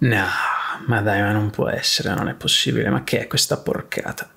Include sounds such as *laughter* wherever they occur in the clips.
No, ma dai, ma non può essere, non è possibile, ma che è questa porcata?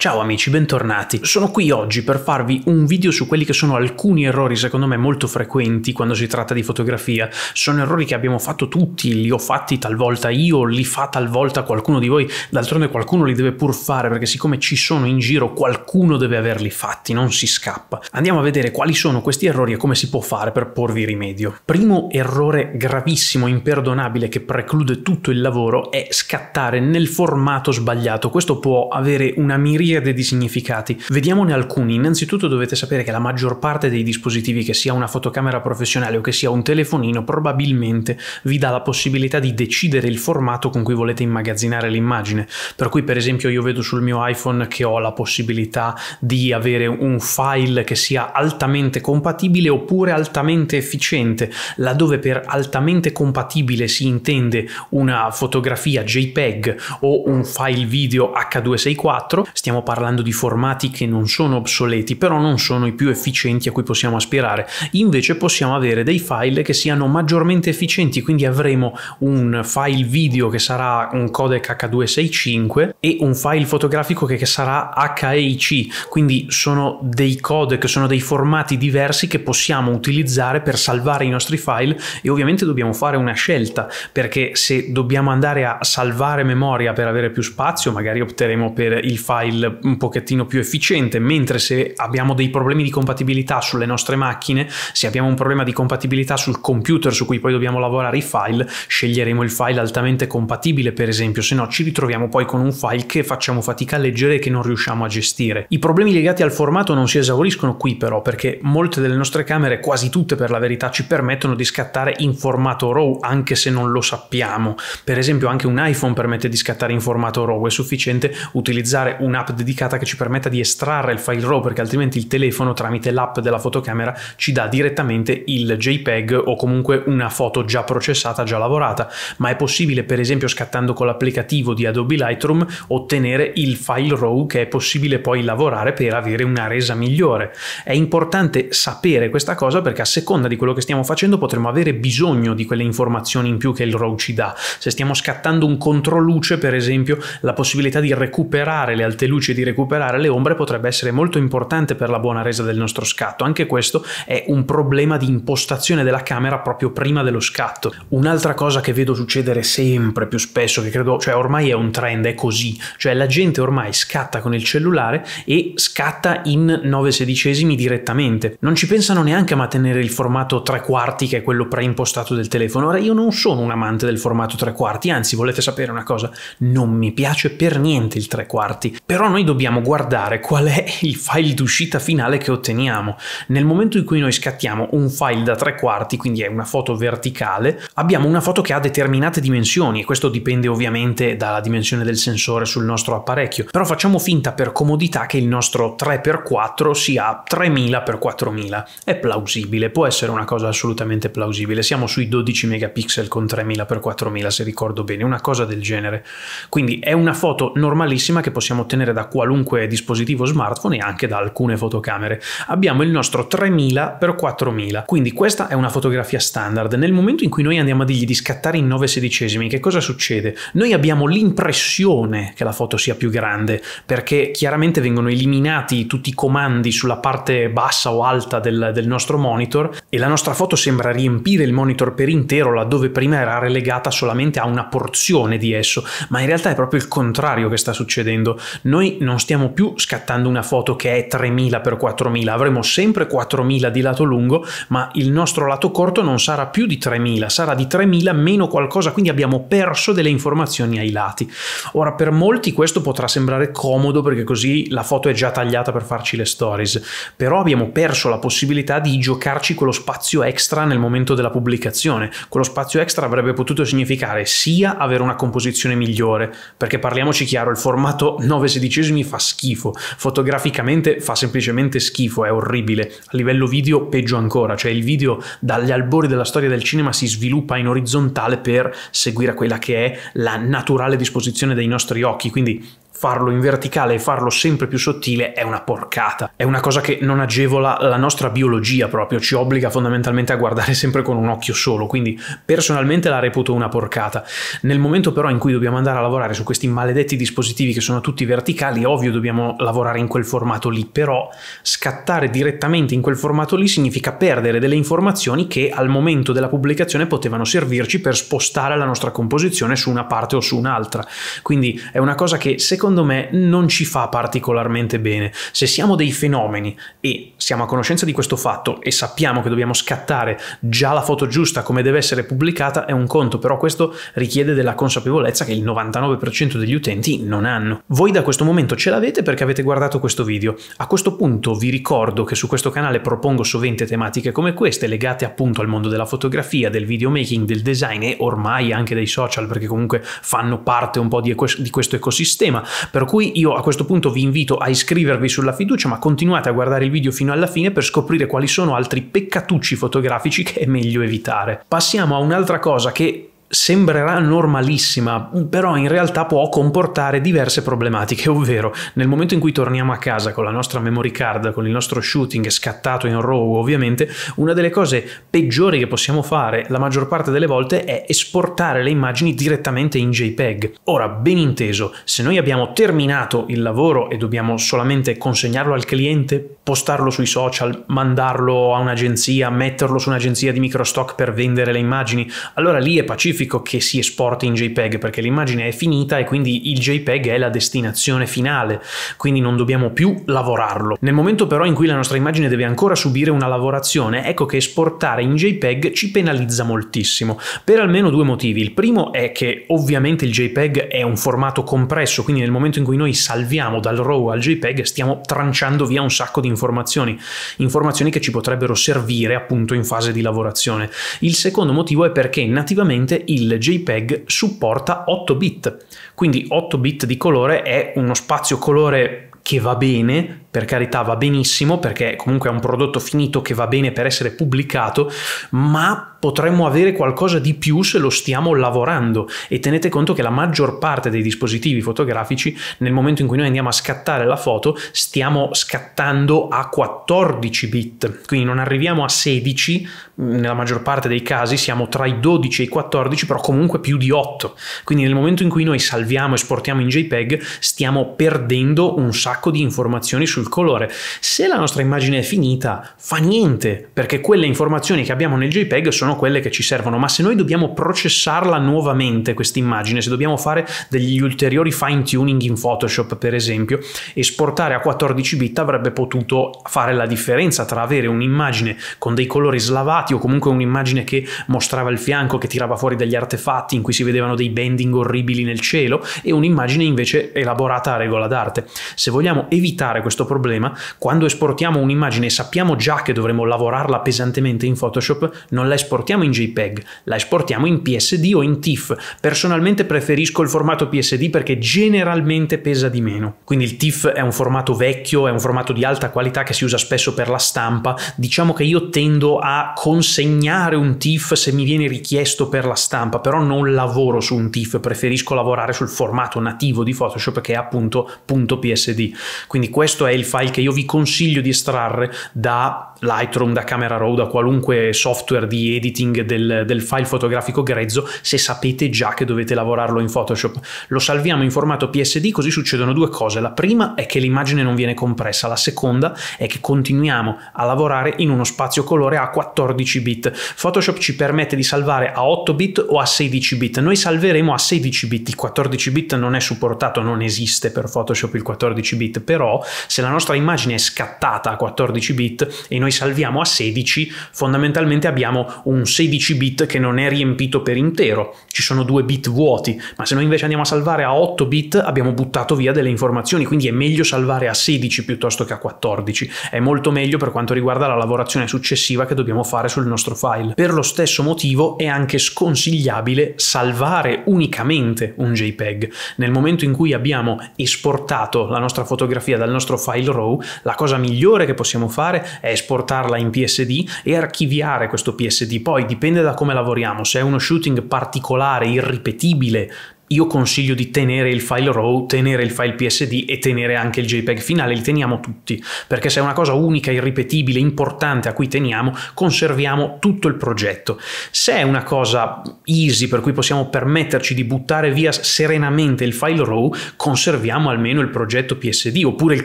Ciao amici, bentornati. Sono qui oggi per farvi un video su quelli che sono alcuni errori secondo me molto frequenti quando si tratta di fotografia. Sono errori che abbiamo fatto tutti, li ho fatti talvolta io, li fa talvolta qualcuno di voi, d'altronde qualcuno li deve pur fare perché siccome ci sono in giro qualcuno deve averli fatti, non si scappa. Andiamo a vedere quali sono questi errori e come si può fare per porvi rimedio. Primo errore gravissimo, imperdonabile, che preclude tutto il lavoro è scattare nel formato sbagliato. Questo può avere una miriade miriade di significati. Vediamone alcuni. Innanzitutto dovete sapere che la maggior parte dei dispositivi, che sia una fotocamera professionale o che sia un telefonino, probabilmente vi dà la possibilità di decidere il formato con cui volete immagazzinare l'immagine. Per cui, per esempio, io vedo sul mio iPhone che ho la possibilità di avere un file che sia altamente compatibile oppure altamente efficiente, laddove per altamente compatibile si intende una fotografia JPEG o un file video H264. Stiamo parlando di formati che non sono obsoleti, però non sono i più efficienti a cui possiamo aspirare. Invece possiamo avere dei file che siano maggiormente efficienti, quindi avremo un file video che sarà un codec H265 e un file fotografico che sarà HEIC, quindi sono dei codec, sono dei formati diversi che possiamo utilizzare per salvare i nostri file e ovviamente dobbiamo fare una scelta, perché se dobbiamo andare a salvare memoria per avere più spazio, magari opteremo per il file un pochettino più efficiente, mentre se abbiamo dei problemi di compatibilità sulle nostre macchine, se abbiamo un problema di compatibilità sul computer su cui poi dobbiamo lavorare i file, sceglieremo il file altamente compatibile, per esempio, se no ci ritroviamo poi con un file che facciamo fatica a leggere e che non riusciamo a gestire. I problemi legati al formato non si esauriscono qui però, perché molte delle nostre camere, quasi tutte per la verità, ci permettono di scattare in formato RAW anche se non lo sappiamo. Per esempio anche un iPhone permette di scattare in formato RAW, è sufficiente utilizzare un'app dedicata che ci permetta di estrarre il file RAW perché altrimenti il telefono tramite l'app della fotocamera ci dà direttamente il JPEG o comunque una foto già processata, già lavorata, ma è possibile per esempio scattando con l'applicativo di Adobe Lightroom ottenere il file RAW che è possibile poi lavorare per avere una resa migliore. È importante sapere questa cosa perché a seconda di quello che stiamo facendo potremo avere bisogno di quelle informazioni in più che il RAW ci dà. Se stiamo scattando un controluce per esempio la possibilità di recuperare le alte luci luce, di recuperare le ombre potrebbe essere molto importante per la buona resa del nostro scatto. Anche questo è un problema di impostazione della camera proprio prima dello scatto. Un'altra cosa che vedo succedere sempre più spesso, che credo, cioè ormai è un trend, è così, cioè la gente ormai scatta con il cellulare e scatta in 9 sedicesimi direttamente. Non ci pensano neanche a mantenere il formato tre quarti che è quello preimpostato del telefono. Ora io non sono un amante del formato tre quarti, anzi volete sapere una cosa, non mi piace per niente il tre quarti, però noi dobbiamo guardare qual è il file d'uscita finale che otteniamo. Nel momento in cui noi scattiamo un file da tre quarti, quindi è una foto verticale, abbiamo una foto che ha determinate dimensioni e questo dipende ovviamente dalla dimensione del sensore sul nostro apparecchio, però facciamo finta per comodità che il nostro 3x4 sia 3000x4000. È plausibile, può essere una cosa assolutamente plausibile, siamo sui 12 megapixel con 3000x4000 se ricordo bene, una cosa del genere. Quindi è una foto normalissima che possiamo ottenere da da qualunque dispositivo smartphone e anche da alcune fotocamere. Abbiamo il nostro 3000x4000, quindi questa è una fotografia standard. Nel momento in cui noi andiamo a dirgli di scattare in 9 sedicesimi, che cosa succede? Noi abbiamo l'impressione che la foto sia più grande, perché chiaramente vengono eliminati tutti i comandi sulla parte bassa o alta del, del nostro monitor e la nostra foto sembra riempire il monitor per intero laddove prima era relegata solamente a una porzione di esso, ma in realtà è proprio il contrario che sta succedendo. Noi non stiamo più scattando una foto che è 3000x4000, avremo sempre 4000 di lato lungo, ma il nostro lato corto non sarà più di 3000, sarà di 3000 meno qualcosa, quindi abbiamo perso delle informazioni ai lati. Ora per molti questo potrà sembrare comodo perché così la foto è già tagliata per farci le stories, però abbiamo perso la possibilità di giocarci quello spazio extra nel momento della pubblicazione. Quello spazio extra avrebbe potuto significare sia avere una composizione migliore, perché parliamoci chiaro, il formato 916 16 tredicesimi fa schifo, fotograficamente fa semplicemente schifo, è orribile, a livello video peggio ancora, cioè il video dagli albori della storia del cinema si sviluppa in orizzontale per seguire quella che è la naturale disposizione dei nostri occhi, quindi farlo in verticale e farlo sempre più sottile è una porcata, è una cosa che non agevola la nostra biologia proprio, ci obbliga fondamentalmente a guardare sempre con un occhio solo, quindi personalmente la reputo una porcata. Nel momento però in cui dobbiamo andare a lavorare su questi maledetti dispositivi che sono tutti verticali, ovvio dobbiamo lavorare in quel formato lì, però scattare direttamente in quel formato lì significa perdere delle informazioni che al momento della pubblicazione potevano servirci per spostare la nostra composizione su una parte o su un'altra. Quindi è una cosa che secondo secondo me non ci fa particolarmente bene. Se siamo dei fenomeni e siamo a conoscenza di questo fatto e sappiamo che dobbiamo scattare già la foto giusta come deve essere pubblicata, è un conto, però questo richiede della consapevolezza che il 99% degli utenti non hanno. Voi da questo momento ce l'avete perché avete guardato questo video. A questo punto vi ricordo che su questo canale propongo sovente tematiche come queste, legate appunto al mondo della fotografia, del videomaking, del design e ormai anche dei social, perché comunque fanno parte un po' di, di questo ecosistema. Per cui io a questo punto vi invito a iscrivervi sulla fiducia, ma continuate a guardare il video fino alla fine per scoprire quali sono altri peccatucci fotografici che è meglio evitare. Passiamo a un'altra cosa che sembrerà normalissima, però in realtà può comportare diverse problematiche, *laughs* ovvero nel momento in cui torniamo a casa con la nostra memory card, con il nostro shooting scattato in RAW ovviamente, una delle cose peggiori che possiamo fare la maggior parte delle volte è esportare le immagini direttamente in JPEG. Ora, ben inteso, se noi abbiamo terminato il lavoro e dobbiamo solamente consegnarlo al cliente, postarlo sui social, mandarlo a un'agenzia, metterlo su un'agenzia di microstock per vendere le immagini, allora lì è pacifico specifico che si esporti in JPEG perché l'immagine è finita e quindi il JPEG è la destinazione finale, quindi non dobbiamo più lavorarlo. Nel momento però in cui la nostra immagine deve ancora subire una lavorazione, ecco che esportare in JPEG ci penalizza moltissimo, per almeno due motivi. Il primo è che ovviamente il JPEG è un formato compresso, quindi nel momento in cui noi salviamo dal RAW al JPEG stiamo tranciando via un sacco di informazioni, informazioni che ci potrebbero servire appunto in fase di lavorazione. Il secondo motivo è perché nativamente il JPEG supporta 8 bit, quindi 8 bit di colore è uno spazio colore che va bene per carità va benissimo perché comunque è un prodotto finito che va bene per essere pubblicato, ma potremmo avere qualcosa di più se lo stiamo lavorando e tenete conto che la maggior parte dei dispositivi fotografici nel momento in cui noi andiamo a scattare la foto stiamo scattando a 14 bit, quindi non arriviamo a 16, nella maggior parte dei casi siamo tra i 12 e i 14, però comunque più di 8. Quindi nel momento in cui noi salviamo e esportiamo in JPEG stiamo perdendo un sacco di informazioni su sul colore. Se la nostra immagine è finita, fa niente, perché quelle informazioni che abbiamo nel JPEG sono quelle che ci servono, ma se noi dobbiamo processarla nuovamente questa immagine, se dobbiamo fare degli ulteriori fine tuning in Photoshop, per esempio, esportare a 14 bit avrebbe potuto fare la differenza tra avere un'immagine con dei colori slavati o comunque un'immagine che mostrava il fianco, che tirava fuori degli artefatti in cui si vedevano dei bending orribili nel cielo e un'immagine invece elaborata a regola d'arte. Se vogliamo evitare questo problema, quando esportiamo un'immagine e sappiamo già che dovremo lavorarla pesantemente in Photoshop, non la esportiamo in JPEG, la esportiamo in PSD o in TIFF. Personalmente preferisco il formato PSD perché generalmente pesa di meno. Quindi il TIFF è un formato vecchio, è un formato di alta qualità che si usa spesso per la stampa. Diciamo che io tendo a consegnare un TIFF se mi viene richiesto per la stampa, però non lavoro su un TIFF, preferisco lavorare sul formato nativo di Photoshop che è appunto .psd. Quindi questo è il i file che io vi consiglio di estrarre da Lightroom, da Camera Raw, da qualunque software di editing del, del, file fotografico grezzo, se sapete già che dovete lavorarlo in Photoshop. Lo salviamo in formato PSD, così succedono due cose. La prima è che l'immagine non viene compressa, la seconda è che continuiamo a lavorare in uno spazio colore a 14 bit. Photoshop ci permette di salvare a 8 bit o a 16 bit. Noi salveremo a 16 bit, il 14 bit non è supportato, non esiste per Photoshop il 14 bit, però se la nostra immagine è scattata a 14 bit e noi noi salviamo a 16, fondamentalmente abbiamo un 16 bit che non è riempito per intero, ci sono due bit vuoti, ma se noi invece andiamo a salvare a 8 bit abbiamo buttato via delle informazioni, quindi è meglio salvare a 16 piuttosto che a 14, è molto meglio per quanto riguarda la lavorazione successiva che dobbiamo fare sul nostro file. Per lo stesso motivo è anche sconsigliabile salvare unicamente un JPEG. Nel momento in cui abbiamo esportato la nostra fotografia dal nostro file RAW, la cosa migliore che possiamo fare è esportare importarla in PSD e archiviare questo PSD. Poi dipende da come lavoriamo, se è uno shooting particolare, irripetibile, io consiglio di tenere il file RAW, tenere il file PSD e tenere anche il JPEG finale, li teniamo tutti, perché se è una cosa unica, irripetibile, importante a cui teniamo, conserviamo tutto il progetto. Se è una cosa easy per cui possiamo permetterci di buttare via serenamente il file RAW, conserviamo almeno il progetto PSD, oppure il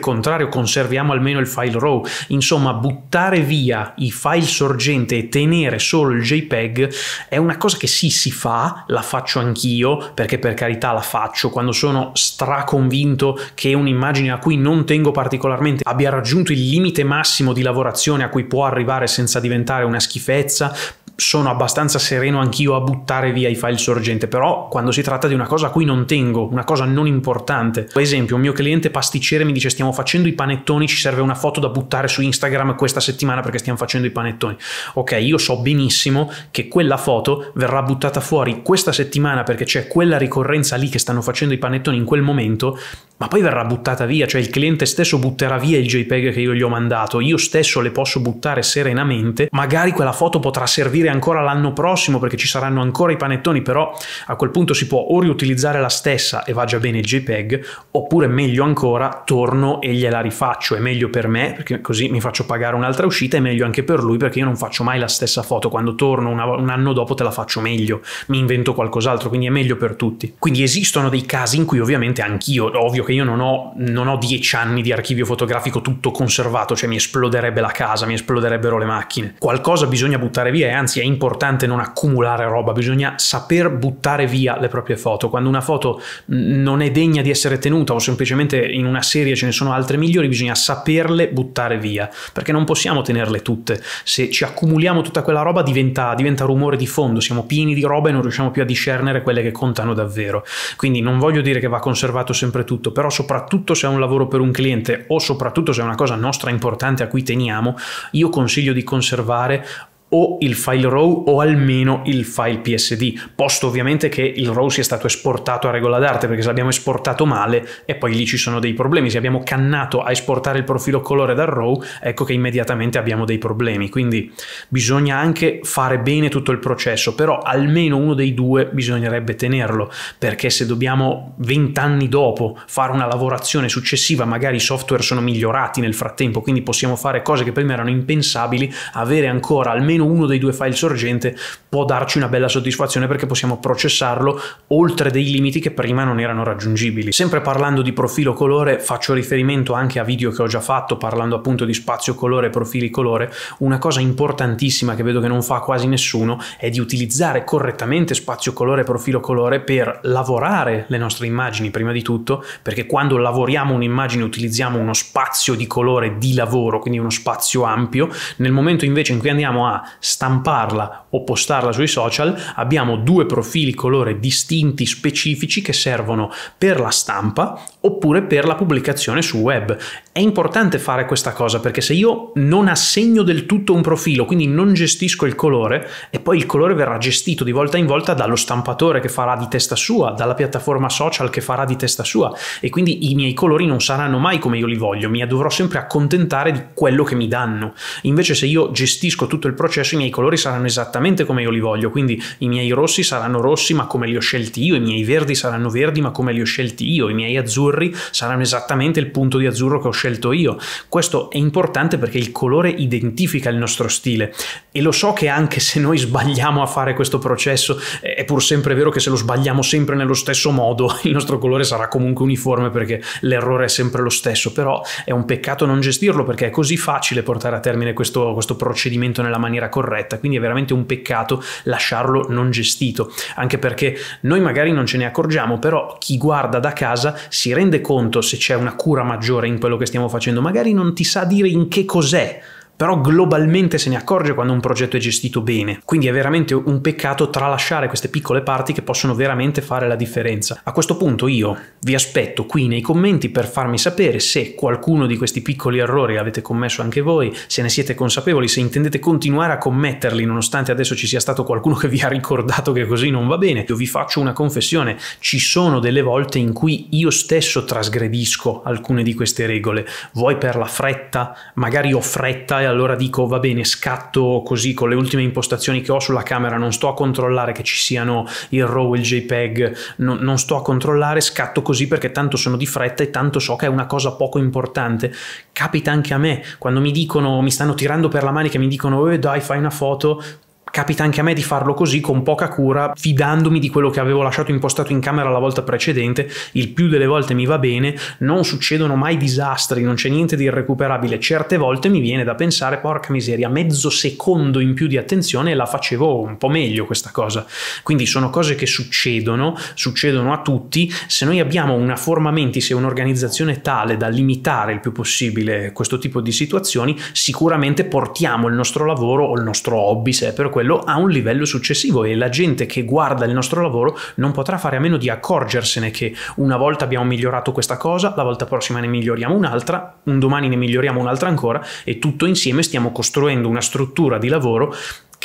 contrario, conserviamo almeno il file RAW. Insomma, buttare via i file sorgente e tenere solo il JPEG è una cosa che sì, si fa, la faccio anch'io, perché per carità la faccio, quando sono straconvinto che un'immagine a cui non tengo particolarmente abbia raggiunto il limite massimo di lavorazione a cui può arrivare senza diventare una schifezza, sono abbastanza sereno anch'io a buttare via i file sorgente, però quando si tratta di una cosa a cui non tengo, una cosa non importante, Per esempio un mio cliente pasticcere mi dice stiamo facendo i panettoni, ci serve una foto da buttare su Instagram questa settimana perché stiamo facendo i panettoni. Ok, io so benissimo che quella foto verrà buttata fuori questa settimana perché c'è quella ricorrenza lì che stanno facendo i panettoni in quel momento ma poi verrà buttata via, cioè il cliente stesso butterà via il JPEG che io gli ho mandato, io stesso le posso buttare serenamente, magari quella foto potrà servire ancora l'anno prossimo perché ci saranno ancora i panettoni, però a quel punto si può o riutilizzare la stessa e va già bene il JPEG, oppure meglio ancora torno e gliela rifaccio, è meglio per me perché così mi faccio pagare un'altra uscita, è meglio anche per lui perché io non faccio mai la stessa foto, quando torno una, un anno dopo te la faccio meglio, mi invento qualcos'altro, quindi è meglio per tutti. Quindi esistono dei casi in cui ovviamente anch'io, ovvio che io non ho, non ho dieci anni di archivio fotografico tutto conservato, cioè mi esploderebbe la casa, mi esploderebbero le macchine. Qualcosa bisogna buttare via e anzi è importante non accumulare roba, bisogna saper buttare via le proprie foto. Quando una foto non è degna di essere tenuta o semplicemente in una serie ce ne sono altre migliori, bisogna saperle buttare via, perché non possiamo tenerle tutte. Se ci accumuliamo tutta quella roba diventa, diventa rumore di fondo, siamo pieni di roba e non riusciamo più a discernere quelle che contano davvero. Quindi non voglio dire che va conservato sempre tutto, però soprattutto se è un lavoro per un cliente o soprattutto se è una cosa nostra importante a cui teniamo, io consiglio di conservare o il file RAW o almeno il file PSD, posto ovviamente che il RAW sia stato esportato a regola d'arte, perché se l'abbiamo esportato male e poi lì ci sono dei problemi, se abbiamo cannato a esportare il profilo colore dal RAW, ecco che immediatamente abbiamo dei problemi, quindi bisogna anche fare bene tutto il processo, però almeno uno dei due bisognerebbe tenerlo, perché se dobbiamo 20 anni dopo fare una lavorazione successiva, magari i software sono migliorati nel frattempo, quindi possiamo fare cose che prima erano impensabili, avere ancora almeno almeno uno dei due file sorgente può darci una bella soddisfazione perché possiamo processarlo oltre dei limiti che prima non erano raggiungibili. Sempre parlando di profilo colore faccio riferimento anche a video che ho già fatto parlando appunto di spazio colore e profili colore. Una cosa importantissima che vedo che non fa quasi nessuno è di utilizzare correttamente spazio colore e profilo colore per lavorare le nostre immagini prima di tutto perché quando lavoriamo un'immagine utilizziamo uno spazio di colore di lavoro, quindi uno spazio ampio. Nel momento invece in cui andiamo a stamparla o postarla sui social, abbiamo due profili colore distinti, specifici che servono per la stampa oppure per la pubblicazione su web. È importante fare questa cosa perché se io non assegno del tutto un profilo, quindi non gestisco il colore, e poi il colore verrà gestito di volta in volta dallo stampatore che farà di testa sua, dalla piattaforma social che farà di testa sua, e quindi i miei colori non saranno mai come io li voglio, mi dovrò sempre accontentare di quello che mi danno. Invece se io gestisco tutto il processo, processo i miei colori saranno esattamente come io li voglio, quindi i miei rossi saranno rossi ma come li ho scelti io, i miei verdi saranno verdi ma come li ho scelti io, i miei azzurri saranno esattamente il punto di azzurro che ho scelto io. Questo è importante perché il colore identifica il nostro stile e lo so che anche se noi sbagliamo a fare questo processo, è pur sempre vero che se lo sbagliamo sempre nello stesso modo, *laughs* il nostro colore sarà comunque uniforme perché l'errore è sempre lo stesso, però è un peccato non gestirlo perché è così facile portare a termine questo, questo procedimento nella maniera maniera corretta, quindi è veramente un peccato lasciarlo non gestito, anche perché noi magari non ce ne accorgiamo, però chi guarda da casa si rende conto se c'è una cura maggiore in quello che stiamo facendo, magari non ti sa dire in che cos'è però globalmente se ne accorge quando un progetto è gestito bene. Quindi è veramente un peccato tralasciare queste piccole parti che possono veramente fare la differenza. A questo punto io vi aspetto qui nei commenti per farmi sapere se qualcuno di questi piccoli errori avete commesso anche voi, se ne siete consapevoli, se intendete continuare a commetterli nonostante adesso ci sia stato qualcuno che vi ha ricordato che così non va bene. Io vi faccio una confessione, ci sono delle volte in cui io stesso trasgredisco alcune di queste regole, vuoi per la fretta, magari ho fretta e allora dico va bene scatto così con le ultime impostazioni che ho sulla camera, non sto a controllare che ci siano il RAW, il JPEG, no, non sto a controllare, scatto così perché tanto sono di fretta e tanto so che è una cosa poco importante. Capita anche a me, quando mi dicono, mi stanno tirando per la manica, mi dicono eh, dai fai una foto, capita anche a me di farlo così con poca cura, fidandomi di quello che avevo lasciato impostato in camera la volta precedente, il più delle volte mi va bene, non succedono mai disastri, non c'è niente di irrecuperabile, certe volte mi viene da pensare porca miseria, mezzo secondo in più di attenzione e la facevo un po' meglio questa cosa. Quindi sono cose che succedono, succedono a tutti, se noi abbiamo una forma mentis e un'organizzazione tale da limitare il più possibile questo tipo di situazioni, sicuramente portiamo il nostro lavoro o il nostro hobby, se è per quello quello a un livello successivo e la gente che guarda il nostro lavoro non potrà fare a meno di accorgersene che una volta abbiamo migliorato questa cosa, la volta prossima ne miglioriamo un'altra, un domani ne miglioriamo un'altra ancora e tutto insieme stiamo costruendo una struttura di lavoro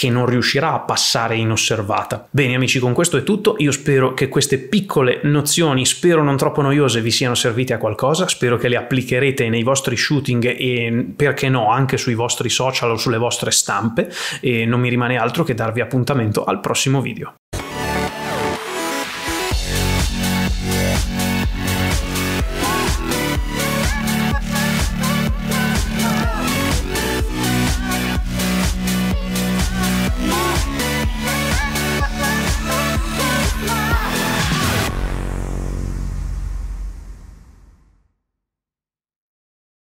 che non riuscirà a passare inosservata. Bene amici, con questo è tutto, io spero che queste piccole nozioni, spero non troppo noiose, vi siano servite a qualcosa, spero che le applicherete nei vostri shooting e perché no anche sui vostri social o sulle vostre stampe e non mi rimane altro che darvi appuntamento al prossimo video.